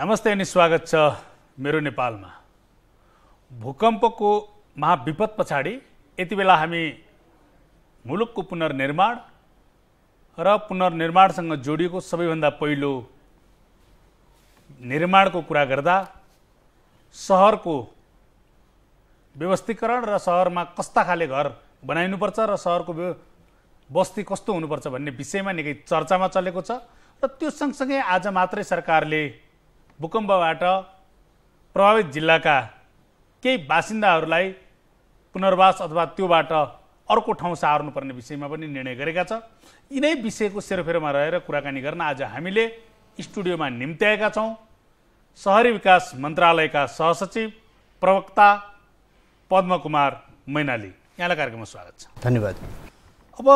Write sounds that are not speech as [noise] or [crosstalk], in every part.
नमस्ते अनि स्वागत छ मेरो नेपालमा भूकम्पको महाविपद पछाडि यति बेला हामी मुलुकको पुनर्निर्माण र पुनर्निर्माणसँग जोडिएको सबैभन्दा पहिलो निर्माणको कुरा गर्दा सहरको व्यवस्थीकरण र सहरमा कस्ता खाले घर बनाइनुपर्छ र सहरको बस्ती कस्तो हुनुपर्छ भन्ने विषयमा निकै चर्चामा चलेको छ र त्यो सँगसँगै आज मात्रै सरकारले भूकम्पबाट प्रभावित जिल्लाका केही बासिन्दाहरूलाई पुनर्वास अथवा त्योबाट अर्को ठाउँ सार्नुपर्ने विषयमा पनि निर्णय गरेका छ यिनै विषयको सेरोफेरोमा रहेर कुराकानी गर्न आज हामीले स्टुडियोमा निम्त्याएका छौँ सहरी विकास मन्त्रालयका सहसचिव प्रवक्ता पद्मकुमार मैनाली यहाँलाई कार्यक्रममा स्वागत छ धन्यवाद अब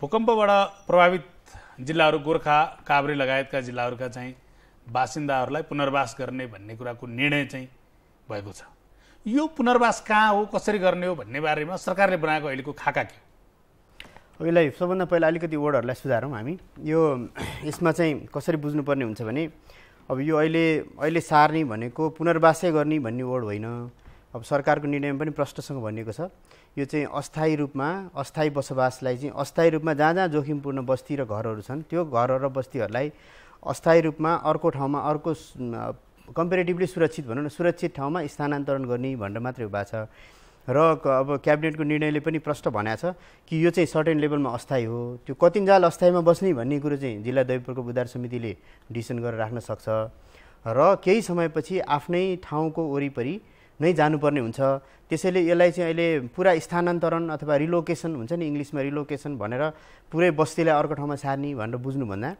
भूकम्पबाट प्रभावित जिल्लाहरू गोर्खा काभ्रे लगायतका जिल्लाहरूका चाहिँ बासिन्दाहरूलाई पुनर्वास गर्ने भन्ने कुराको निर्णय चाहिँ भएको छ यो पुनर्वास कहाँ हो कसरी गर्ने हो भन्ने बारेमा सरकारले बनाएको अहिलेको खाका के हो यसलाई सबभन्दा पहिला अलिकति वर्डहरूलाई सुधारौँ हामी यो यसमा चाहिँ कसरी बुझ्नुपर्ने हुन्छ भने अब यो अहिले अहिले सार्ने भनेको पुनर्वासै गर्ने भन्ने वर्ड होइन अब सरकारको निर्णयमा पनि प्रष्टसँग भनिएको छ यो चाहिँ अस्थायी रूपमा अस्थायी बसोबासलाई चाहिँ अस्थायी रूपमा जहाँ जहाँ जोखिमपूर्ण बस्ती र घरहरू छन् त्यो घर र बस्तीहरूलाई अस्थायी रूपमा अर्को ठाउँमा अर्को कम्पेरिटिभली सुरक्षित भनौँ न सुरक्षित ठाउँमा स्थानान्तरण गर्ने भनेर मात्रै भएको छ र अब क्याबिनेटको निर्णयले पनि प्रष्ट भनेको छ कि यो चाहिँ सर्टेन लेभलमा अस्थायी हो त्यो कतिन्जाल अस्थायीमा बस्ने भन्ने कुरो चाहिँ जिल्ला दैवपुरको उद्धार समितिले डिसिसन गरेर राख्न सक्छ र केही समयपछि आफ्नै ठाउँको वरिपरि नै जानुपर्ने हुन्छ त्यसैले यसलाई चाहिँ अहिले पुरा स्थानान्तरण अथवा रिलोकेसन हुन्छ नि इङ्ग्लिसमा रिलोकेसन भनेर पुरै बस्तीलाई अर्को ठाउँमा सार्ने भनेर बुझ्नुभन्दा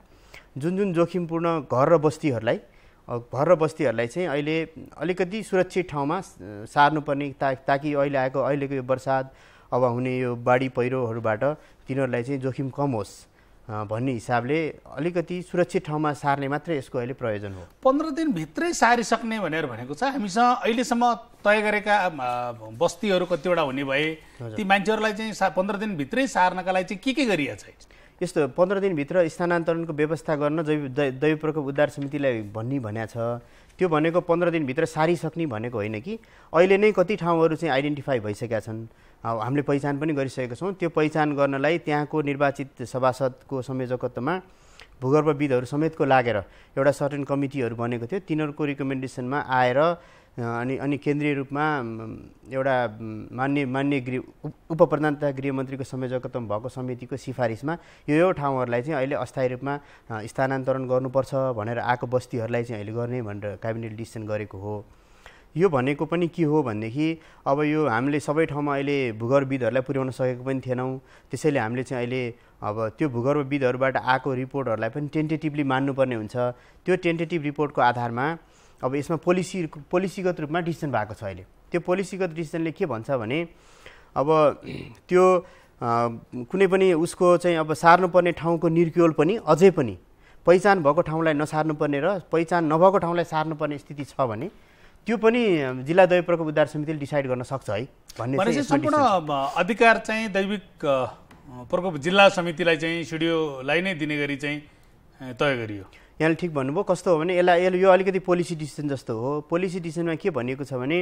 जुन जुन जोखिमपूर्ण घर र बस्तीहरूलाई घर र बस्तीहरूलाई चाहिँ अहिले अलिकति सुरक्षित ठाउँमा सार्नुपर्ने ता ताकि अहिले आएको अहिलेको यो बर्सात अब हुने यो बाढी पहिरोहरूबाट तिनीहरूलाई चाहिँ जोखिम कम होस् भन्ने हिसाबले अलिकति सुरक्षित ठाउँमा सार्ने मात्रै यसको अहिले प्रयोजन हो पन्ध्र दिनभित्रै सारिसक्ने भनेर भनेको छ हामीसँग अहिलेसम्म तय गरेका बस्तीहरू कतिवटा हुने भए ती मान्छेहरूलाई चाहिँ पन्ध्र दिनभित्रै सार्नका लागि चाहिँ के के गरिएको छ यस्तो पन्ध्र दिनभित्र स्थानान्तरणको व्यवस्था गर्न जैव दैव प्रकोप उद्धार समितिलाई भन्ने भन्या छ त्यो भनेको पन्ध्र दिनभित्र सारिसक्ने भनेको होइन कि अहिले नै कति ठाउँहरू चाहिँ आइडेन्टिफाई भइसकेका छन् हामीले पहिचान पनि गरिसकेका छौँ त्यो पहिचान गर्नलाई त्यहाँको निर्वाचित सभासदको संयोजकत्वमा भूगर्भविदहरू समेतको लागेर एउटा सर्टेन कमिटीहरू बनेको थियो तिनीहरूको रिकमेन्डेसनमा आएर अनि अनि केन्द्रीय रूपमा एउटा मान्य मान्य गृह उप प्रधान तथा गृहमन्त्रीको संयोजकत्वमा भएको समितिको सिफारिसमा यो यो ठाउँहरूलाई चाहिँ अहिले अस्थायी रूपमा स्थानान्तरण गर्नुपर्छ भनेर आएको बस्तीहरूलाई चाहिँ अहिले गर्ने भनेर क्याबिनेट डिसिसन गरेको हो यो भनेको पनि के हो भनेदेखि अब यो हामीले सबै ठाउँमा अहिले भूगर्भविदहरूलाई पुर्याउन सकेको पनि थिएनौँ त्यसैले हामीले चाहिँ अहिले अब त्यो भूगर्भविदहरूबाट आएको रिपोर्टहरूलाई पनि टेन्टेटिभली मान्नुपर्ने हुन्छ त्यो टेन्टेटिभ रिपोर्टको आधारमा अब यसमा पोलिसी पोलिसीगत रूपमा डिसिजन भएको छ अहिले त्यो पोलिसीगत डिसिजनले के भन्छ भने अब त्यो कुनै पनि उसको चाहिँ अब सार्नुपर्ने ठाउँको निर्क्योल पनि अझै पनि पहिचान भएको ठाउँलाई नसार्नुपर्ने र पहिचान नभएको ठाउँलाई सार्नुपर्ने स्थिति छ भने त्यो पनि जिल्ला दैव प्रकोप उद्धार समितिले डिसाइड गर्न सक्छ है भन्ने सम्पूर्ण अधिकार चाहिँ दैविक प्रकोप जिल्ला समितिलाई चाहिँ सिडिओलाई नै दिने गरी चाहिँ तय गरियो यहाँले ठिक भन्नुभयो कस्तो हो भने यसलाई यसले यो अलिकति पोलिसी डिसिसन जस्तो हो पोलिसी डिसिसनमा के भनिएको छ भने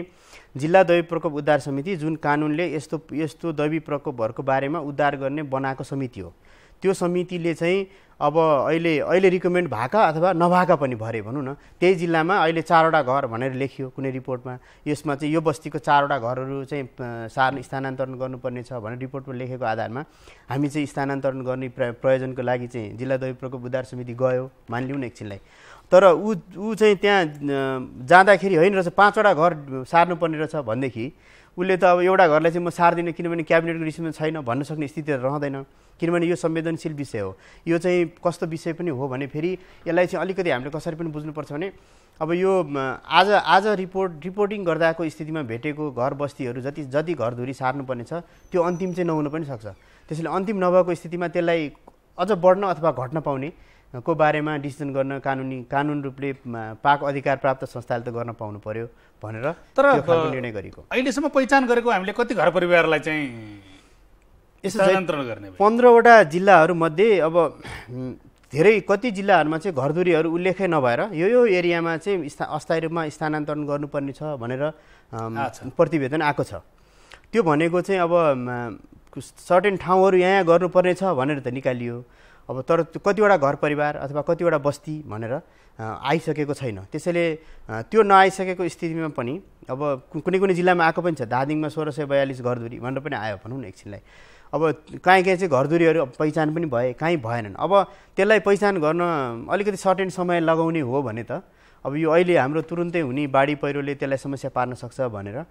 जिल्ला दैवी प्रकोप उद्धार समिति जुन कानुनले यस्तो यस्तो दैवी प्रकोपहरूको बारेमा उद्धार गर्ने बनाएको समिति हो त्यो समितिले चाहिँ अब अहिले अहिले रिकमेन्ड भएका अथवा नभएका पनि भरे भनौँ न त्यही जिल्लामा अहिले चारवटा घर भनेर लेखियो कुनै रिपोर्टमा यसमा चाहिँ यो बस्तीको चारवटा घरहरू चाहिँ सार स्थानान्तरण गर्नुपर्ने छ भनेर रिपोर्टमा लेखेको आधारमा हामी चाहिँ स्थानान्तरण गर्ने प्रयोजनको लागि चाहिँ जिल्ला दैव प्रकोप उद्धार समिति गयो मानिलिउँ न एकछिनलाई तर ऊ ऊ चाहिँ त्यहाँ जाँदाखेरि होइन रहेछ पाँचवटा घर सार्नुपर्ने रहेछ भनेदेखि उसले त अब एउटा घरलाई चाहिँ म सार्दिनँ किनभने क्याबिनेटको रिसिभमा छैन भन्न सक्ने स्थिति त रहँदैन किनभने यो संवेदनशील विषय हो यो चाहिँ कस्तो विषय पनि हो भने फेरि यसलाई चाहिँ अलिकति हामीले कसरी पनि बुझ्नुपर्छ भने अब यो आज आज रिपोर्ट रिपोर्टिङ गर्दाको स्थितिमा भेटेको घर बस्तीहरू जति जति घरधुरी सार्नुपर्ने छ त्यो अन्तिम चाहिँ नहुनु पनि सक्छ त्यसैले अन्तिम नभएको स्थितिमा त्यसलाई अझ बढ्न अथवा घट्न पाउने को बारेमा डिसिजन गर्न कानुनी कानुन रूपले पाक अधिकार प्राप्त संस्थाले त गर्न पाउनु पर्यो भनेर तर निर्णय गरेको अहिलेसम्म पहिचान गरेको हामीले कति घर परिवारलाई चाहिँ पन्ध्रवटा जिल्लाहरूमध्ये अब धेरै कति जिल्लाहरूमा चाहिँ घरधुरीहरू उल्लेखै नभएर यो यो एरियामा चाहिँ स्था अस्थायी रूपमा स्थानान्तरण गर्नुपर्ने छ भनेर प्रतिवेदन आएको छ त्यो भनेको चाहिँ अब सर्टेन ठाउँहरू यहाँ यहाँ गर्नुपर्ने छ भनेर त निकालियो अब तर कतिवटा घर परिवार अथवा कतिवटा बस्ती भनेर आइसकेको छैन त्यसैले त्यो नआइसकेको स्थितिमा पनि अब कुनै कुनै जिल्लामा आएको पनि छ दार्जिलिङमा सोह्र सय बयालिस घरधुरी भनेर पनि आयो भनौँ न एकछिनलाई अब काहीँ कहीँ चाहिँ घरधुरीहरू पहिचान पनि भए काहीँ भएनन् अब त्यसलाई पहिचान गर्न अलिकति सर्टेन समय लगाउने हो भने त अब यो अहिले हाम्रो तुरुन्तै हुने बाढी पहिरोले त्यसलाई समस्या पार्न सक्छ भनेर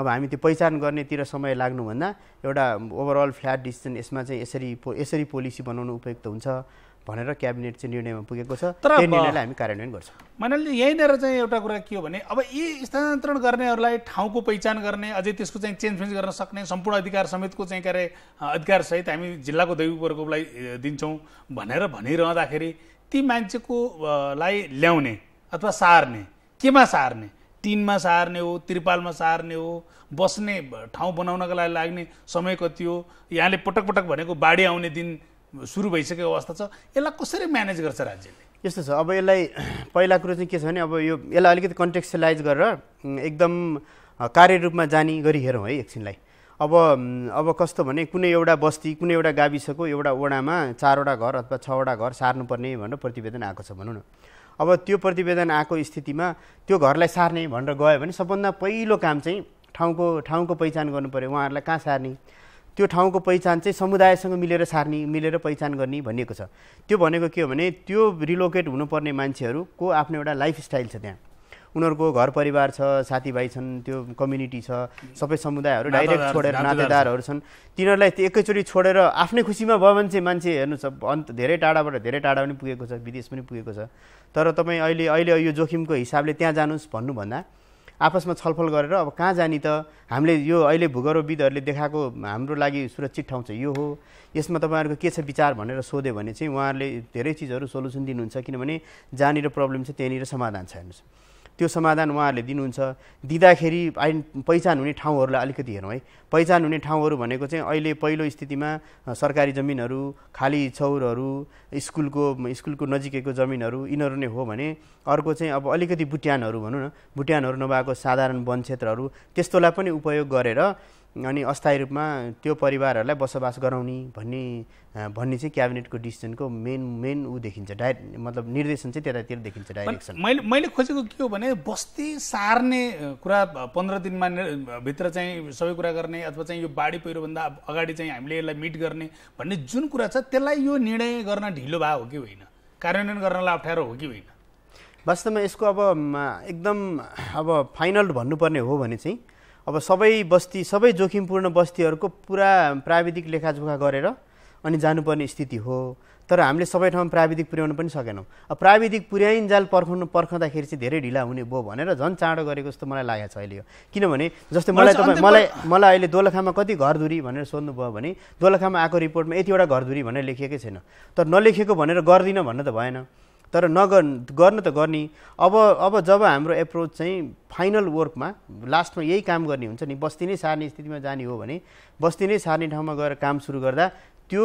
अब हामी त्यो पहिचान गर्नेतिर समय लाग्नुभन्दा एउटा ओभरअल फ्ल्याट डिसिजन यसमा चाहिँ यसरी पो यसरी पोलिसी बनाउनु उपयुक्त हुन्छ भनेर क्याबिनेट चाहिँ निर्णयमा पुगेको छ तर निर्णयलाई हामी कार्यान्वयन गर्छौँ मैले यहीँनिर चाहिँ एउटा कुरा के हो भने अब यी स्थानान्तरण गर्नेहरूलाई ठाउँको पहिचान गर्ने अझै त्यसको चाहिँ चेन्ज फेन्ज गर्न सक्ने सम्पूर्ण अधिकार समेतको चाहिँ के अरे अधिकारसहित हामी जिल्लाको दैविक वर्गलाई दिन्छौँ भनेर भनिरहँदाखेरि ती मान्छेको लाई ल्याउने अथवा सार्ने केमा सार्ने तिनमा सार्ने हो त्रिपालमा सार्ने हो बस्ने ठाउँ बनाउनको लागि लाग्ने समय कति हो यहाँले पटक पटक भनेको बाढी आउने दिन सुरु भइसकेको अवस्था छ यसलाई कसरी म्यानेज गर्छ राज्यले यस्तो छ अब यसलाई [clears throat] पहिला कुरो चाहिँ के छ भने अब यो यसलाई अलिकति कन्टेक्सलाइज गरेर एकदम कार्यरूपमा जाने गरी हेरौँ है एकछिनलाई अब अब कस्तो भने कुनै एउटा बस्ती कुनै एउटा गाविसको एउटा वडामा चारवटा घर अथवा छवटा घर सार्नुपर्ने भनेर प्रतिवेदन आएको छ भनौँ न अब त्यो प्रतिवेदन आएको स्थितिमा त्यो घरलाई सार्ने भनेर गयो भने सबभन्दा पहिलो काम चाहिँ ठाउँको ठाउँको पहिचान गर्नु पऱ्यो उहाँहरूलाई कहाँ सार्ने त्यो ठाउँको पहिचान चाहिँ समुदायसँग मिलेर सार्ने मिलेर पहिचान गर्ने भनिएको छ त्यो भनेको के हो भने त्यो रिलोकेट हुनुपर्ने मान्छेहरूको आफ्नो एउटा लाइफस्टाइल छ त्यहाँ उनीहरूको घर परिवार छ साथीभाइ छन् त्यो कम्युनिटी छ सबै समुदायहरू डाइरेक्ट छोडेर नातेदारहरू छन् तिनीहरूलाई त्यो एकैचोटि छोडेर आफ्नै खुसीमा भयो भने चाहिँ मान्छे हेर्नु छ अन्त धेरै टाढाबाट धेरै टाढा पनि पुगेको छ विदेश पनि पुगेको छ तर तपाईँ अहिले अहिले यो जोखिमको हिसाबले त्यहाँ जानुहोस् भन्नुभन्दा आपसमा छलफल गरेर अब कहाँ जाने त हामीले यो अहिले भूगर्वविदहरूले देखाएको हाम्रो लागि सुरक्षित ठाउँ चाहिँ यो हो यसमा तपाईँहरूको के छ विचार भनेर सोध्यो भने चाहिँ उहाँहरूले धेरै चिजहरू सोल्युसन दिनुहुन्छ किनभने जहाँनिर प्रब्लम छ त्यहाँनिर समाधान छ हेर्नुहोस् त्यो समाधान उहाँहरूले दिनुहुन्छ दिँदाखेरि आइ पहिचान हुने ठाउँहरूलाई अलिकति हेरौँ है पहिचान हुने ठाउँहरू भनेको चाहिँ अहिले पहिलो स्थितिमा सरकारी जमिनहरू खाली छौरहरू स्कुलको स्कुलको नजिकैको जमिनहरू यिनीहरू नै हो भने अर्को चाहिँ अब अलिकति बुट्यानहरू भनौँ न बुट्यानहरू नभएको साधारण वन क्षेत्रहरू त्यस्तोलाई पनि उपयोग गरेर अनि अस्थायी रूपमा त्यो परिवारहरूलाई बसोबास गराउने भन्ने भन्ने चाहिँ क्याबिनेटको डिसिजनको मेन मेन ऊ देखिन्छ डाइरेक्ट मतलब निर्देशन चाहिँ त्यतातिर देखिन्छ डाइरेक्सन मैले मैले खोजेको के हो भने बस्ती सार्ने कुरा पन्ध्र दिनमा भित्र चाहिँ सबै कुरा गर्ने अथवा चाहिँ यो बाढी पहिरोभन्दा अगाडि चाहिँ हामीले यसलाई मिट गर्ने भन्ने जुन कुरा छ त्यसलाई यो निर्णय गर्न ढिलो भए हो कि होइन कार्यान्वयन गर्नलाई अप्ठ्यारो हो कि होइन वास्तवमा यसको अब एकदम अब फाइनल भन्नुपर्ने हो भने चाहिँ अब सबै बस्ती सबै जोखिमपूर्ण बस्तीहरूको पुरा प्राविधिक लेखाजोखा गरेर अनि जानुपर्ने स्थिति हो तर हामीले सबै ठाउँमा प्राविधिक पुर्याउन पनि सकेनौँ अब प्राविधिक पुर्याइन्जाल पर्खाउनु पर्खाउँदाखेरि चाहिँ धेरै ढिला हुने भयो भनेर झन् चाँडो गरेको जस्तो मलाई लागेको छ अहिले यो किनभने जस्तै मलाई तपाईँ मलाई मलाई अहिले दोलखामा कति घरधुरी भनेर सोध्नुभयो भने दोलखामा आएको रिपोर्टमा यतिवटा घरधुरी भनेर लेखिएकै छैन तर नलेखेको भनेर गर्दिनँ भन्न त भएन तर नगर् गर्न त गर्ने अब अब जब हाम्रो एप्रोच चाहिँ फाइनल वर्कमा लास्टमा यही काम गर्ने हुन्छ नि बस्ती नै सार्ने स्थितिमा जाने हो भने बस्ती नै सार्ने ठाउँमा गएर काम सुरु गर्दा त्यो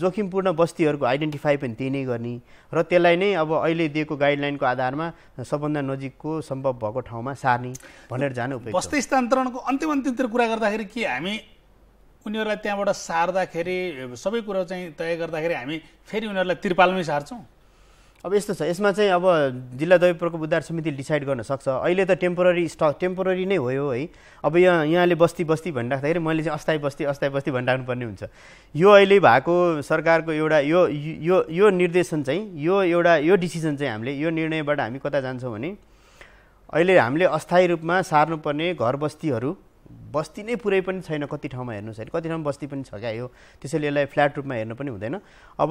जोखिमपूर्ण बस्तीहरूको आइडेन्टिफाई पनि त्यही नै गर्ने र त्यसलाई नै अब अहिले दिएको गाइडलाइनको आधारमा सबभन्दा नजिकको सम्भव भएको ठाउँमा सार्ने भनेर जानु बस्ती स्थानान्तरणको अन्तिम अन्तिमतिर कुरा गर्दाखेरि के हामी उनीहरूलाई त्यहाँबाट सार्दाखेरि सबै कुरो चाहिँ तय गर्दाखेरि हामी फेरि उनीहरूलाई त्रिपालमै सार्छौँ अब यस्तो छ यसमा चाहिँ अब जिल्ला दैवप्रकोप उद्धार समिति डिसाइड गर्न सक्छ अहिले त टेम्पोररी स्टक टेम्पोररी नै हो है अब यहाँ यहाँले बस्ती बस्ती भनिराख्दाखेरि मैले चाहिँ अस्थायी बस्ती अस्थायी बस्ती भनिराख्नुपर्ने हुन्छ यो अहिले भएको सरकारको एउटा यो यो यो निर्देशन चाहिँ यो एउटा यो डिसिजन चाहिँ हामीले यो निर्णयबाट हामी कता जान्छौँ भने अहिले हामीले अस्थायी रूपमा सार्नुपर्ने घर बस्तीहरू बस्ती नै पुरै पनि छैन कति ठाउँमा हेर्नुहोस् अहिले कति ठाउँमा बस्ती पनि छ क्या यो त्यसैले यसलाई फ्ल्याट रूपमा हेर्नु पनि हुँदैन अब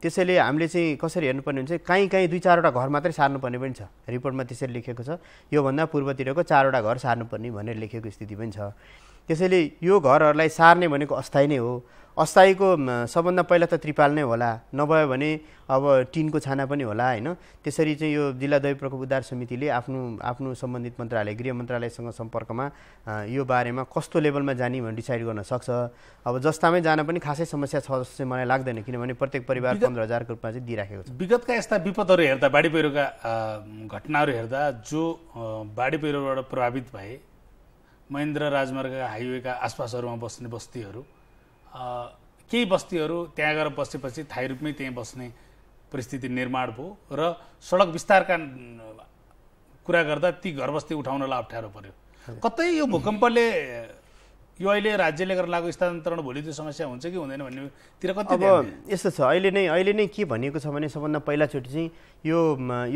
त्यसैले हामीले चाहिँ कसरी हेर्नुपर्ने हुन्छ काहीँ काहीँ दुई चारवटा घर मात्रै सार्नुपर्ने पनि छ रिपोर्टमा त्यसरी लेखेको छ योभन्दा पूर्वतिरको चारवटा घर सार्नुपर्ने भनेर लेखेको स्थिति पनि छ त्यसैले यो घरहरूलाई सार्ने भनेको अस्थायी नै हो अस्थायीको सबभन्दा पहिला त त्रिपाल नै होला नभयो भने अब टिनको छाना पनि होला होइन त्यसरी चाहिँ यो जिल्ला दैव प्रकोप उद्धार समितिले आफ्नो आफ्नो सम्बन्धित मन्त्रालय गृह मन्त्रालयसँग सम्पर्कमा यो बारेमा कस्तो लेभलमा जाने भनेर डिसाइड गर्न सक्छ अब जस्तामै जान पनि खासै समस्या छ जस्तो चाहिँ मलाई लाग्दैन किनभने प्रत्येक परिवार पन्ध्र हजारको रूपमा चाहिँ दिइराखेको छ विगतका यस्ता विपदहरू हेर्दा बाढी पहिरोका घटनाहरू हेर्दा जो बाढी पहिरोबाट प्रभावित भए महेन्द्र राजमार्गका हाइवेका आसपासहरूमा बस्ने बस्तीहरू केही बस्तीहरू त्यहाँ गएर बसेपछि थाई रूपमै त्यहाँ बस्ने परिस्थिति निर्माण भयो र सडक विस्तारका कुरा गर्दा ती घर बस्ती उठाउनलाई अप्ठ्यारो पर्यो कतै यो भूकम्पले यो अहिले राज्यले गरेर लागु स्थानान्तरण भोलि त्यो समस्या हुन्छ कि हुँदैन भन्नेतिर कति अब यस्तो छ अहिले नै अहिले नै के भनिएको छ भने सबभन्दा पहिलाचोटि चाहिँ यो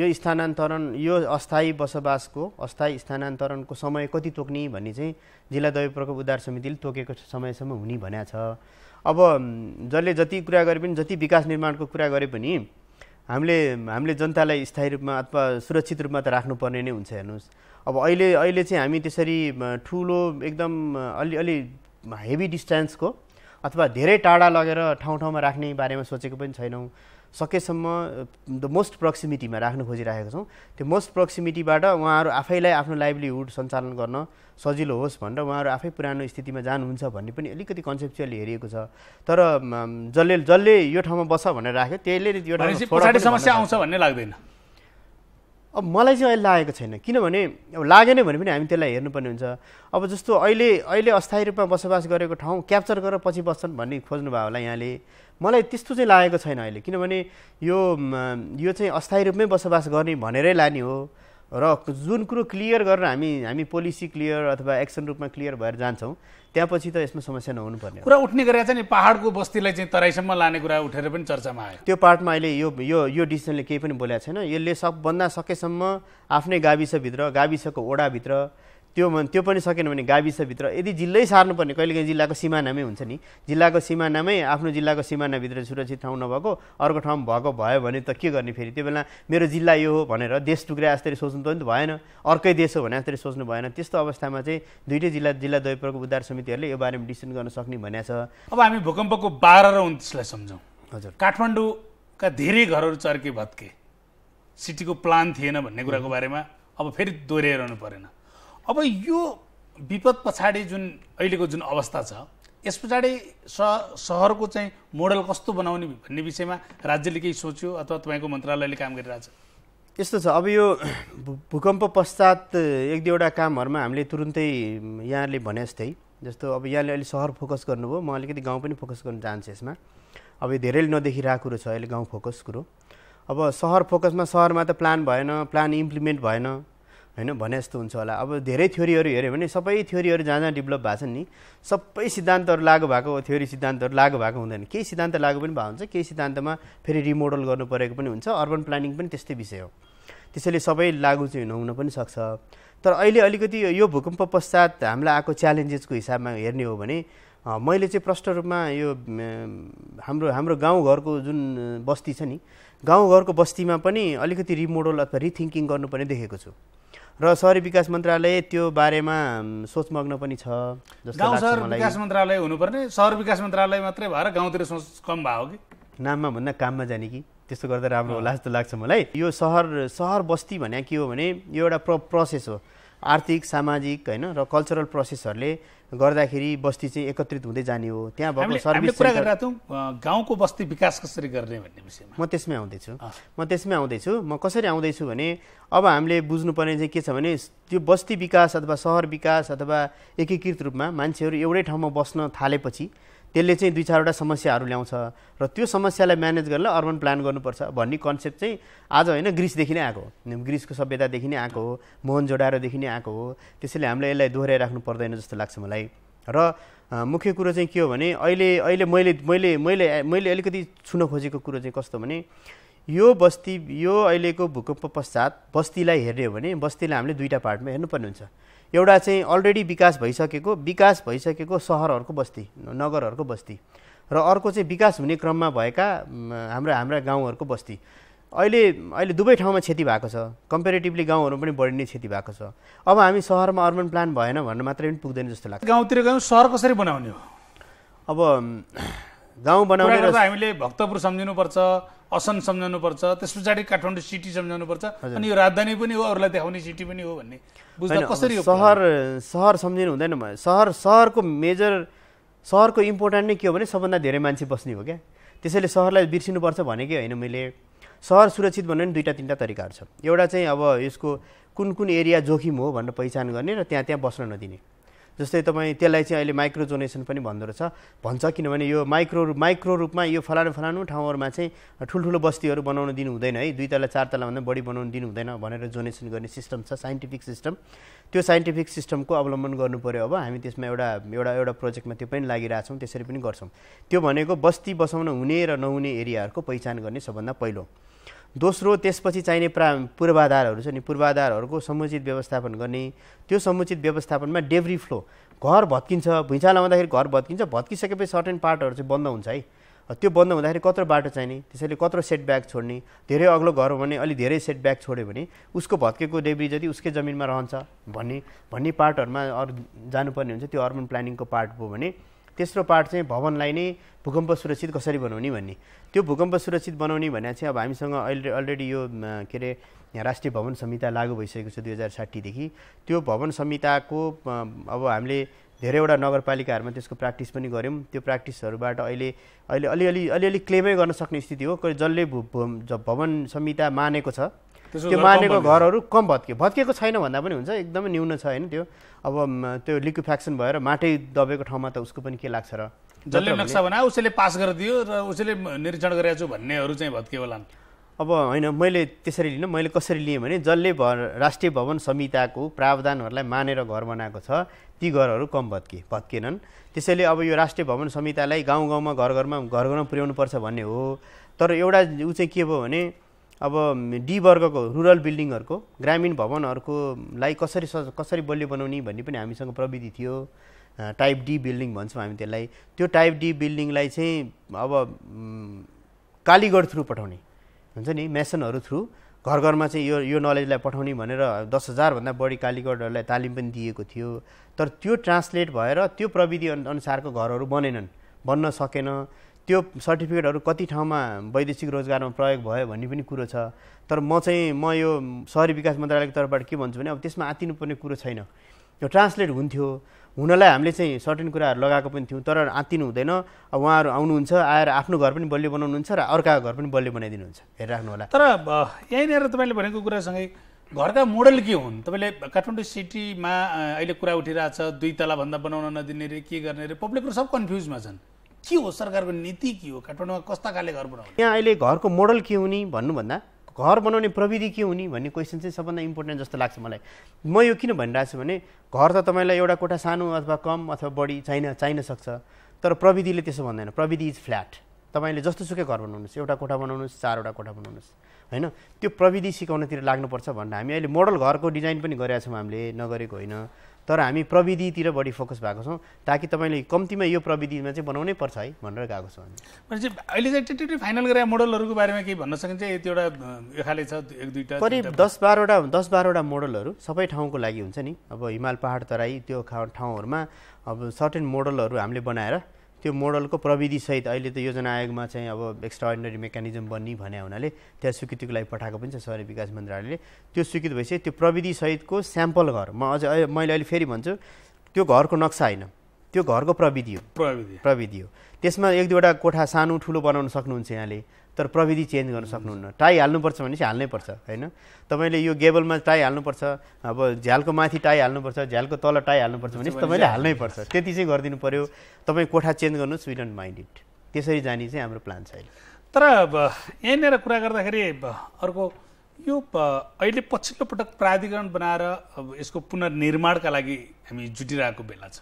यो स्थानान्तरण यो अस्थायी बसोबासको अस्थायी स्थानान्तरणको समय कति तोक्ने भन्ने चाहिँ जिल्ला दैव प्रकोप उद्धार समितिले तोकेको समयसम्म हुने भनेको छ अब जसले जति कुरा गरे पनि जति विकास निर्माणको कुरा गरे पनि हामीले हामीले जनतालाई स्थायी रूपमा अथवा सुरक्षित रूपमा त राख्नुपर्ने नै हुन्छ हेर्नुहोस् अब अहिले अहिले चाहिँ हामी त्यसरी ठुलो एकदम अलि अलि हेभी डिस्टेन्सको अथवा धेरै टाढा लगेर ठाउँ ठाउँमा राख्ने बारेमा सोचेको पनि छैनौँ सकेसम्म द मोस्ट प्रोक्सिमिटीमा राख्न खोजिरहेका छौँ त्यो मोस्ट प्रोक्सिमिटीबाट उहाँहरू आफैलाई आफ्नो लाइभलीहुड सञ्चालन गर्न सजिलो होस् भनेर उहाँहरू आफै पुरानो स्थितिमा जानुहुन्छ भन्ने पनि अलिकति कन्सेप्चुअली हेरिएको छ तर जसले जसले यो ठाउँमा बस्छ भनेर राख्यो त्यसले यो ठाउँमा समस्या आउँछ भन्ने लाग्दैन अब मलाई चाहिँ अहिले लागेको छैन किनभने अब लागेन भने पनि हामी त्यसलाई हेर्नुपर्ने हुन्छ अब जस्तो अहिले अहिले अस्थायी रूपमा बसोबास गरेको ठाउँ क्याप्चर गरेर पछि बस्छन् भन्ने खोज्नुभयो होला यहाँले मलाई त्यस्तो चाहिँ लागेको छैन अहिले किनभने यो यो चाहिँ अस्थायी रूपमै बसोबास गर्ने भनेरै लाने हो र जुन कुरो क्लियर गरेर हामी हामी पोलिसी क्लियर अथवा एक्सन रूपमा क्लियर भएर जान्छौँ त्यहाँपछि त यसमा समस्या नहुनुपर्ने कुरा उठ्ने गरेर चाहिँ पहाडको बस्तीलाई चाहिँ तराईसम्म लाने कुरा उठेर पनि चर्चामा आयो त्यो पार्टमा अहिले यो यो यो डिसिजनले केही पनि बोलेको छैन यसले सबभन्दा सकेसम्म आफ्नै गाविसभित्र गाविसको ओडाभित्र त्यो त्यो पनि सकेन भने गाविसभित्र यदि जिल्लै सार्नुपर्ने कहिलेकाहीँ जिल्लाको सिमानामै हुन्छ नि जिल्लाको सिमानामै आफ्नो जिल्लाको सिमानाभित्र सुरक्षित ठाउँ नभएको अर्को ठाउँ भएको भयो भने त के गर्ने फेरि त्यो बेला मेरो जिल्ला यो हो भनेर देश टुक्राए जस्तै सोच्नु त भएन अर्कै देश हो भने जस्तै सोच्नु भएन त्यस्तो अवस्थामा चाहिँ दुइटै जिल्ला जिल्ला द्वैप्रको उद्धार समितिहरूले यो बारेमा डिसिसन गर्न सक्ने भनेको छ अब हामी भूकम्पको बाह्र र उन्तिसलाई सम्झौँ हजुर काठमाडौँका धेरै घरहरू चर्के भत्के सिटीको प्लान थिएन भन्ने कुराको बारेमा अब फेरि दोहोऱ्याइरहनु परेन अब यो विपद पछाडि जुन अहिलेको जुन अवस्था छ यस पछाडि सहरको चाहिँ मोडल कस्तो बनाउने भन्ने विषयमा राज्यले केही सोच्यो अथवा तपाईँको मन्त्रालयले काम गरिरहेछ यस्तो छ अब यो भूकम्प पश्चात एक दुईवटा कामहरूमा हामीले तुरुन्तै यहाँले भने जस्तै जस्तो अब यहाँले अहिले सहर फोकस गर्नुभयो म अलिकति गाउँ पनि फोकस गर्न चाहन्छु यसमा अब यो धेरैले नदेखिरहेको कुरो छ अहिले गाउँ फोकस कुरो अब सहर फोकसमा सहरमा त प्लान भएन प्लान इम्प्लिमेन्ट भएन होइन भने जस्तो हुन्छ होला अब धेरै थ्योरीहरू हेऱ्यो भने सबै थ्योरीहरू जहाँ जहाँ डेभलप भएको छन् नि सबै सिद्धान्तहरू लागु भएको थ्योरी सिद्धान्तहरू लागु भएको हुँदैन केही सिद्धान्त लागु पनि भएको हुन्छ केही सिद्धान्तमा फेरि रिमोडल गर्नु परेको पनि हुन्छ अर्बन प्लानिङ पनि त्यस्तै विषय हो त्यसैले सबै लागु चाहिँ नहुन पनि सक्छ तर अहिले अलिकति यो भूकम्प पश्चात हामीलाई आएको च्यालेन्जेसको हिसाबमा हेर्ने हो भने मैले चाहिँ प्रष्ट रूपमा यो हाम्रो हाम्रो गाउँ घरको जुन बस्ती छ नि गाउँघरको बस्तीमा पनि अलिकति रिमोडल अथवा रिथिङ्किङ गर्नुपर्ने देखेको छु र सहरी विकास मन्त्रालय त्यो बारेमा सोचमग्न पनि छ गाउँ सहर विकास मन्त्रालय हुनुपर्ने सहर विकास मन्त्रालय मात्रै भएर गाउँतिर सोच कम भयो कि नाममा भन्दा काममा जाने कि त्यस्तो गर्दा राम्रो होला जस्तो लाग्छ मलाई यो सहर सहर बस्ती भने के हो भने यो एउटा प्र प्रोसेस हो आर्थिक सामाजिक होइन र कल्चरल प्रोसेसहरूले गर्दाखेरि बस्ती चाहिँ एकत्रित हुँदै जाने हो त्यहाँ भएको सर्भिस कुरा गाउँको बस्ती विकास कसरी गर्ने भन्ने विषयमा म त्यसमै आउँदैछु म त्यसमै आउँदैछु म कसरी आउँदैछु भने अब हामीले बुझ्नुपर्ने चाहिँ के छ भने त्यो बस्ती विकास अथवा सहर विकास अथवा एकीकृत रूपमा मान्छेहरू एउटै ठाउँमा बस्न थालेपछि त्यसले चाहिँ दुई चारवटा समस्याहरू ल्याउँछ र त्यो समस्यालाई म्यानेज गरेर अर्बन प्लान गर्नुपर्छ भन्ने कन्सेप्ट चाहिँ आज होइन ग्रिसदेखि नै आएको हो ग्रिसको सभ्यतादेखि नै आएको हो मोहन जोडारोदेखि नै आएको हो त्यसैले हामीले यसलाई दोहोऱ्याइराख्नु पर्दैन जस्तो लाग्छ मलाई र मुख्य कुरो चाहिँ के हो भने अहिले अहिले मैले मैले मैले मैले अलिकति छुन खोजेको कुरो चाहिँ कस्तो भने यो बस्ती यो अहिलेको भूकम्प पश्चात बस्तीलाई हेर्ने हो भने बस्तीलाई हामीले दुईवटा पार्टमा हेर्नुपर्ने हुन्छ एउटा चाहिँ अलरेडी विकास भइसकेको विकास भइसकेको सहरहरूको बस्ती नगरहरूको बस्ती र अर्को चाहिँ विकास हुने क्रममा भएका हाम्रा हाम्रा गाउँहरूको बस्ती अहिले अहिले दुवै ठाउँमा क्षति भएको छ कम्पेरिटिभली गाउँहरू पनि बढी नै क्षति भएको छ अब हामी सहरमा अर्बन प्लान भएन भन्न मात्रै पनि पुग्दैन जस्तो लाग्छ गाउँतिर गयौँ सहर कसरी बनाउने हो अब गाउँ बनाउने हामीले भक्तपुर सम्झिनुपर्छ असन सम्झाउनुपर्छ त्यस पछाडि काठमाडौँ सिटी सम्झाउनुपर्छ अनि यो राजधानी पनि हो अरूलाई देखाउने सिटी पनि हो भन्ने बुझ्दा कसरी सहर सहर सम्झिनु हुँदैन भयो सहर सहरको मेजर सहरको इम्पोर्टेन्ट नै के हो भने सबभन्दा धेरै मान्छे बस्ने हो क्या त्यसैले सहरलाई बिर्सिनुपर्छ भनेकै होइन मैले सहर सुरक्षित भन्नु नि दुईवटा तिनवटा तरिकाहरू छ एउटा चाहिँ अब यसको कुन कुन एरिया जोखिम हो भनेर पहिचान गर्ने र त्यहाँ त्यहाँ बस्न नदिने जस्तै तपाईँ त्यसलाई चाहिँ अहिले माइक्रो जोनेसन पनि भन्दो रहेछ भन्छ किनभने यो माइक्रो माइक्रो रूपमा यो फलानु फलानु ठाउँहरूमा चाहिँ ठुल्ठुलो बस्तीहरू बनाउन दिनु हुँदैन है दुई तला चार तलाभन्दा बढी बनाउनु दिनु हुँदैन भनेर जोनेसन गर्ने सिस्टम छ साइन्टिफिक सिस्टम त्यो साइन्टिफिक सिस्टमको अवलम्बन गर्नु पऱ्यो अब हामी त्यसमा एउटा एउटा एउटा प्रोजेक्टमा त्यो पनि लागिरहेछौँ त्यसरी पनि गर्छौँ त्यो भनेको बस्ती बसाउन हुने र नहुने एरियाहरूको पहिचान गर्ने सबभन्दा पहिलो दोस्रो त्यसपछि चाहिने प्रा पूर्वाधारहरू छ नि पूर्वाधारहरूको समुचित व्यवस्थापन गर्ने त्यो समुचित व्यवस्थापनमा डेभ्री फ्लो घर भत्किन्छ भुइँचाल आउँदाखेरि घर भत्किन्छ भत्किसकेपछि सर्टेन पार्टहरू चाहिँ बन्द हुन्छ है त्यो बन्द हुँदाखेरि कत्रो बाटो चाहिने त्यसैले कत्रो सेटब्याक छोड्ने धेरै अग्लो घर हो भने अलिक धेरै सेटब्याक छोड्यो भने उसको भत्केको डेब्री जति उसकै जमिनमा रहन्छ भन्ने भन्ने पार्टहरूमा अरू जानुपर्ने हुन्छ त्यो अर्बन प्लानिङको पार्ट भयो भने तेस्रो पार्ट चाहिँ भवनलाई नै भूकम्प सुरक्षित कसरी बनाउने भन्ने त्यो भूकम्प सुरक्षित बनाउने भने चाहिँ अब हामीसँग अहिले अलरेडी यो के अरे राष्ट्रिय भवन संहिता लागू भइसकेको छ दुई हजार साठीदेखि त्यो भवन संहिताको अब हामीले धेरैवटा नगरपालिकाहरूमा त्यसको प्र्याक्टिस पनि गऱ्यौँ त्यो प्र्याक्टिसहरूबाट अहिले अहिले अलिअलि अलिअलि क्लेमै गर्न सक्ने स्थिति हो जसले भवन संहिता मानेको छ त्यो मानेको घरहरू कम भत्के भत्किएको छैन भन्दा पनि हुन्छ एकदमै न्यून छ होइन त्यो अब त्यो लिक्विफ्याक्सन भएर माटै दबेको ठाउँमा त उसको पनि के लाग्छ र जसले नक्सा बनायो उसले पास गरिदियो र उसले निरीक्षण गरेको छु भन्नेहरू चाहिँ भत्कियो होला अब होइन मैले त्यसरी लिनँ मैले कसरी लिएँ भने जसले भ राष्ट्रिय भवन संहिताको प्रावधानहरूलाई मानेर घर बनाएको छ ती घरहरू कम भत्के भत्केनन् त्यसैले अब यो राष्ट्रिय भवन संहितालाई गाउँ गाउँमा घर घरमा घर घरमा पर्छ भन्ने हो तर एउटा ऊ चाहिँ के भयो भने अब डी वर्गको रुरल बिल्डिङहरूको ग्रामीण भवनहरूकोलाई कसरी कसरी बलियो बनाउने भन्ने पनि हामीसँग प्रविधि थियो टाइप डी बिल्डिङ भन्छौँ हामी त्यसलाई त्यो टाइप डी बिल्डिङलाई चाहिँ अब कालीगढ थ्रु पठाउने हुन्छ नि मेसनहरू थ्रु घर घरमा चाहिँ यो यो नलेजलाई पठाउने भनेर दस हजारभन्दा बढी कालीगढहरूलाई तालिम पनि दिएको थियो तर त्यो ट्रान्सलेट भएर त्यो प्रविधि अनुसारको घरहरू बनेनन् बन्न सकेन त्यो सर्टिफिकेटहरू कति ठाउँमा वैदेशिक रोजगारमा प्रयोग भयो भन्ने पनि कुरो छ तर म चाहिँ म यो सहरी विकास मन्त्रालयको तर्फबाट के भन्छु भने अब त्यसमा आतिनुपर्ने कुरो छैन यो ट्रान्सलेट हुन्थ्यो हुनलाई हामीले चाहिँ सर्टेन कुराहरू लगाएको पनि थियौँ तर आतिनु हुँदैन अब उहाँहरू आउनुहुन्छ आएर आफ्नो घर पनि बलियो बनाउनुहुन्छ र अर्काको घर पनि बलियो बनाइदिनुहुन्छ हेरिराख्नु होला तर यहीँनिर तपाईँले भनेको कुरासँगै घरका मोडल के हुन् तपाईँले काठमाडौँ सिटीमा अहिले कुरा उठिरहेको छ दुई तलाभन्दा बनाउन नदिने रे के गर्ने रे पब्लिकहरू सब कन्फ्युजमा छन् के हो सरकारको नीति के हो काठमाडौँमा कस्ता खाले घर बनाउने यहाँ अहिले घरको मोडल के हुने भन्नुभन्दा घर बनाउने प्रविधि के हुने भन्ने क्वेसन चाहिँ सबभन्दा इम्पोर्टेन्ट जस्तो लाग्छ मलाई म यो किन भनिरहेको छु भने घर त तपाईँलाई एउटा कोठा सानो अथवा कम अथवा बढी चाहिन चाहिन सक्छ तर प्रविधिले त्यसो भन्दैन प्रविधि इज फ्ल्याट तपाईँले सुकै घर बनाउनुहोस् एउटा कोठा बनाउनुहोस् चारवटा कोठा बनाउनुहोस् होइन त्यो प्रविधि सिकाउनतिर लाग्नुपर्छ भनेर हामी अहिले मोडल घरको डिजाइन पनि गरेका छौँ हामीले नगरेको होइन तर हामी प्रविधितिर बढी फोकस भएको छौँ ताकि तपाईँले कम्तीमा यो प्रविधिमा चाहिँ बनाउनै पर्छ है भनेर गएको छौँ भनेपछि अहिले चाहिँ टिटी फाइनल गरेर मोडलहरूको बारेमा केही भन्न सकिन्छ यति एउटा खाले छ एक दुईवटा करिब दस बाह्रवटा दस बाह्रवटा मोडलहरू सबै ठाउँको लागि हुन्छ नि अब हिमाल पहाड तराई त्यो ठाउँहरूमा अब सर्टेन मोडलहरू हामीले बनाएर त्यो मोडलको प्रविधिसहित अहिले त योजना आयोगमा चाहिँ अब एक्स्ट्रा अर्डिनरी मेकानिजम बन्ने भने हुनाले त्यहाँ स्वीकृतिको लागि पठाएको पनि छ सहरी विकास मन्त्रालयले त्यो स्वीकृत भइसक्यो त्यो प्रविधिसहितको स्याम्पल घर म अझ मैले अहिले फेरि भन्छु त्यो घरको नक्सा होइन त्यो घरको प्रविधि हो प्रविधि प्रविधि हो त्यसमा एक दुईवटा कोठा सानो ठुलो बनाउन सक्नुहुन्छ यहाँले तर प्रविधि चेन्ज गर्न सक्नुहुन्न टाई हाल्नुपर्छ भने चाहिँ हाल्नै पर्छ होइन तपाईँले यो गेबलमा टाई हाल्नुपर्छ अब झ्यालको माथि टाई हाल्नुपर्छ झ्यालको तल टाई हाल्नुपर्छ भने तपाईँले पर्छ त्यति चाहिँ गरिदिनु पऱ्यो तपाईँ कोठा चेन्ज गर्नुहोस् वी डोन्ट माइन्ड इट त्यसरी जाने चाहिँ हाम्रो प्लान छ अहिले तर यहाँनिर कुरा गर्दाखेरि अर्को यो अहिले पछिल्लो पटक प्राधिकरण बनाएर अब यसको पुनर्निर्माणका लागि हामी जुटिरहेको बेला छ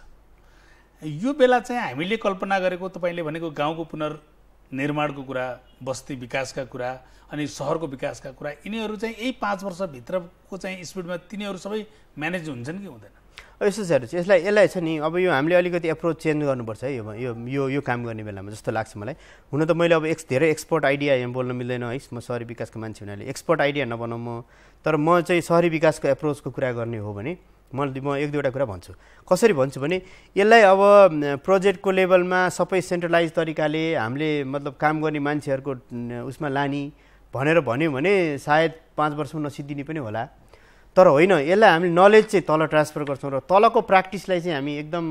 यो बेला चाहिँ हामीले कल्पना गरेको तपाईँले भनेको गाउँको पुनर्निर्माणको कुरा बस्ती विकासका कुरा अनि सहरको विकासका कुरा यिनीहरू चाहिँ यही पाँच वर्षभित्रको चाहिँ स्पिडमा तिनीहरू सबै म्यानेज हुन्छन् कि हुँदैन यस्तो छ यसलाई यसलाई छ नि अब यो हामीले अलिकति एप्रोच चेन्ज गर्नुपर्छ है यो यो यो काम गर्ने बेलामा जस्तो लाग्छ मलाई हुन त मैले अब एक्स धेरै एक्सपोर्ट आइडिया यहाँ बोल्न मिल्दैन है म सहरी विकासको मान्छे हुनाले एक्सपोर्ट आइडिया नबनाउँ म तर म चाहिँ सहरी विकासको एप्रोचको कुरा गर्ने हो भने म म एक दुईवटा कुरा भन्छु कसरी भन्छु भने यसलाई अब प्रोजेक्टको लेभलमा सबै सेन्ट्रलाइज तरिकाले हामीले मतलब काम गर्ने मान्छेहरूको उसमा लाने भनेर भन्यो भने सायद पाँच वर्षमा नसिद्धिने पनि होला तर होइन यसलाई हामी नलेज चाहिँ तल ट्रान्सफर गर्छौँ र तलको प्र्याक्टिसलाई चाहिँ हामी एकदम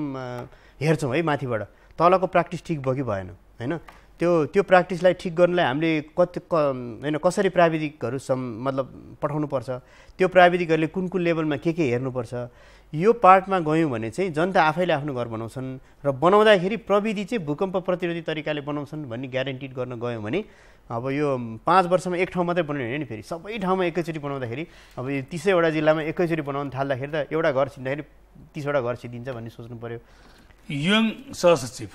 हेर्छौँ है माथिबाट तलको प्र्याक्टिस ठिक भयो कि भएन होइन त्यो त्यो प्र्याक्टिसलाई ठिक गर्नलाई हामीले कति होइन कसरी प्राविधिकहरू सम् मतलब पठाउनुपर्छ त्यो प्राविधिकहरूले कुन कुन लेभलमा के के हेर्नुपर्छ यो पार्टमा गयौँ भने चाहिँ जनता आफैले आफ्नो घर बनाउँछन् र बनाउँदाखेरि प्रविधि चाहिँ भूकम्प प्रतिरोधी तरिकाले बनाउँछन् भन्ने ग्यारेन्टिड गर्न गयौँ भने अब यो पाँच वर्षमा एक ठाउँ मात्रै बनाउने होइन नि फेरि सबै ठाउँमा एकैचोटि बनाउँदाखेरि अब यो तिसैवटा जिल्लामा एकैचोटि बनाउन थाल्दाखेरि त एउटा घर छिन्दाखेरि तिसवटा घर छिदिन्छ भन्ने सोच्नु पऱ्यो यङ सहसचिव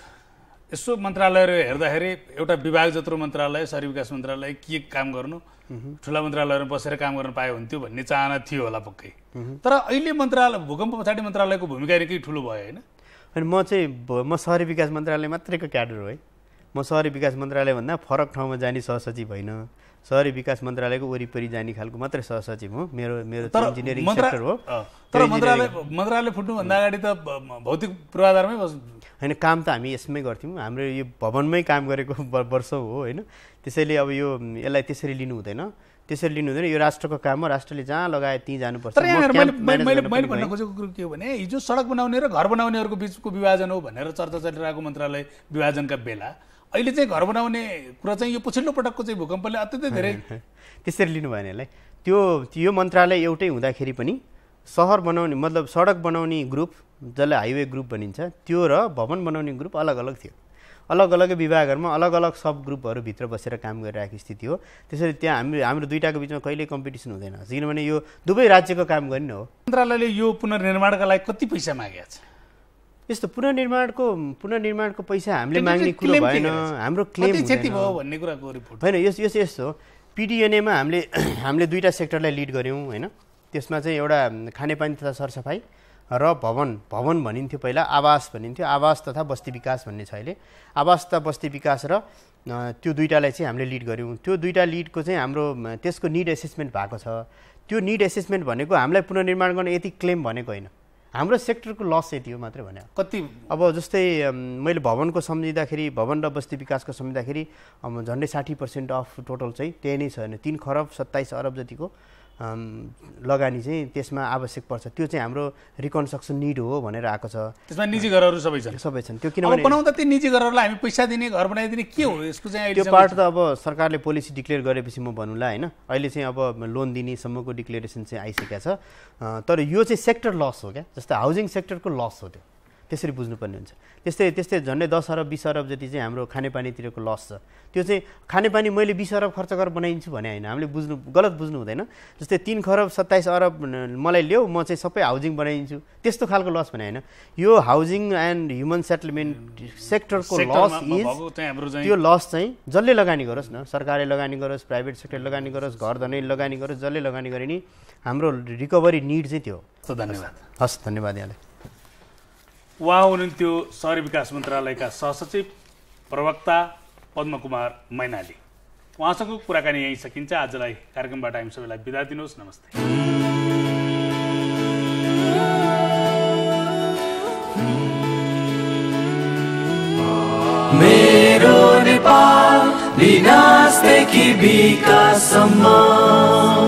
यसो मन्त्रालयहरू हेर्दाखेरि एउटा विभाग जत्रो मन्त्रालय सहरी विकास मन्त्रालय के काम गर्नु ठुला मन्त्रालयहरूमा बसेर काम गर्न पाए हुन्थ्यो भन्ने चाहना थियो होला पक्कै तर अहिले मन्त्रालय भूकम्प पछाडि मन्त्रालयको भूमिका निकै ठुलो भयो होइन अनि म चाहिँ म सहरी विकास मन्त्रालय मात्रैको क्याडर हो है म सहरी विकास मन्त्रालयभन्दा फरक ठाउँमा जाने सहसचिव होइन सहरी विकास मन्त्रालयको वरिपरि जाने खालको मात्रै सहसचिव हो मेरो मेरो इन्जिनियरिङ सेक्टर हो तर मन्त्रालय मन्त्रालय फुट्नुभन्दा अगाडि त भौतिक पूर्वाधारमै बस्नु होइन काम त हामी यसमै गर्थ्यौँ हाम्रो यो भवनमै काम गरेको वर्ष हो होइन त्यसैले अब यो यसलाई त्यसरी लिनु हुँदैन त्यसरी लिनु हुँदैन यो राष्ट्रको काम हो राष्ट्रले जहाँ लगाए त्यहीँ जानुपर्छ मैले मैले भन्न खोजेको कुरो के हो भने हिजो सडक बनाउने र घर बनाउनेहरूको बिचको विभाजन हो भनेर चर्चा चलिरहेको मन्त्रालय विभाजनका बेला अहिले चाहिँ घर बनाउने कुरा चाहिँ यो पछिल्लो पटकको चाहिँ भूकम्पले अत्यन्तै धेरै [laughs] त्यसरी लिनु भएन यसलाई त्यो यो मन्त्रालय एउटै हुँदाखेरि पनि सहर बनाउने मतलब सडक बनाउने ग्रुप जसलाई हाइवे ग्रुप भनिन्छ त्यो र भवन बनाउने ग्रुप अलग अलग थियो अलग अलग विभागहरूमा अलग अलग सब ग्रुपहरूभित्र बसेर काम गरिरहेको स्थिति हो त्यसरी त्यहाँ हामी हाम्रो दुइटाको बिचमा कहिले कम्पिटिसन हुँदैन किनभने यो दुवै राज्यको काम गर्ने हो मन्त्रालयले यो पुनर्निर्माणका लागि कति पैसा मागेको छ यस्तो पुनर्निर्माणको पुनर्निर्माणको पैसा हामीले माग्ने कुरो भएन हाम्रो क्लेम भयो भन्ने कुराको रिपोर्ट होइन यस यस यस्तो पिडिएनएमा हामीले [clears throat] हामीले दुईवटा सेक्टरलाई लिड गऱ्यौँ होइन त्यसमा चाहिँ एउटा खानेपानी तथा सरसफाइ र भवन भवन भनिन्थ्यो पहिला आवास भनिन्थ्यो आवास तथा बस्ती विकास भन्ने छ अहिले आवास तथा बस्ती विकास र त्यो दुइटालाई चाहिँ हामीले लिड गऱ्यौँ त्यो दुइटा लिडको चाहिँ हाम्रो त्यसको निड एसेसमेन्ट भएको छ त्यो निड एसेसमेन्ट भनेको हामीलाई पुनर्निर्माण गर्न यति क्लेम भनेको होइन हाम्रो सेक्टरको लस यति हो मात्रै भने कति अब जस्तै मैले भवनको सम्झिँदाखेरि भवन र बस्ती विकासको सम्झिँदाखेरि झन्डै साठी पर्सेन्ट अफ टोटल चाहिँ त्यही नै छ भने तिन खरब सत्ताइस अरब जतिको लगानी चाहिँ त्यसमा आवश्यक पर्छ त्यो चाहिँ हाम्रो रिकन्स्ट्रक्सन निड हो भनेर आएको छ त्यसमा निजी घरहरू सबै छन् सबै छन् त्यो किनभने बनाउँदा त्यो निजी घरहरूलाई हामी पैसा दिने घर बनाइदिने के हो यसको चाहिँ त्यो पार्ट त अब सरकारले पोलिसी डिक्लेयर गरेपछि म भनौँला होइन अहिले चाहिँ अब लोन दिनेसम्मको डिक्लेरेसन चाहिँ आइसकेको छ तर यो चाहिँ सेक्टर लस हो क्या जस्तै हाउसिङ सेक्टरको लस हो त्यो त्यसरी बुझ्नुपर्ने हुन्छ त्यस्तै त्यस्तै झन्डै दस अरब बिस अरब जति चाहिँ हाम्रो खानेपानीतिरको लस छ त्यो चाहिँ खानेपानी मैले बिस अरब खर्च गरेर बनाइदिन्छु भने होइन हामीले बुझ्नु गलत बुझ्नु हुँदैन जस्तै तिन खरब सत्ताइस अरब मलाई ल्याऊ म चाहिँ सबै हाउजिङ बनाइदिन्छु त्यस्तो खालको लस भने होइन यो हाउजिङ एन्ड ह्युमन सेटलमेन्ट सेक्टरको लस इज त्यो लस चाहिँ जसले लगानी गरोस् न सरकारले लगानी गरोस् प्राइभेट सेक्टरले लगानी गरोस् घर धनै लगानी गरोस् जसले लगानी गरे नि हाम्रो रिकभरी निड चाहिँ त्यो धन्यवाद हस् धन्यवाद यहाँलाई उहाँ हुनुहुन्थ्यो सहरी विकास मन्त्रालयका सहसचिव प्रवक्ता पद्मकुमार मैनाली उहाँसँगको कुराकानी यहीँ सकिन्छ आजलाई कार्यक्रमबाट हामी सबैलाई बिदा दिनुहोस् नमस्ते मेरो नेपाल विकास विकाससम्म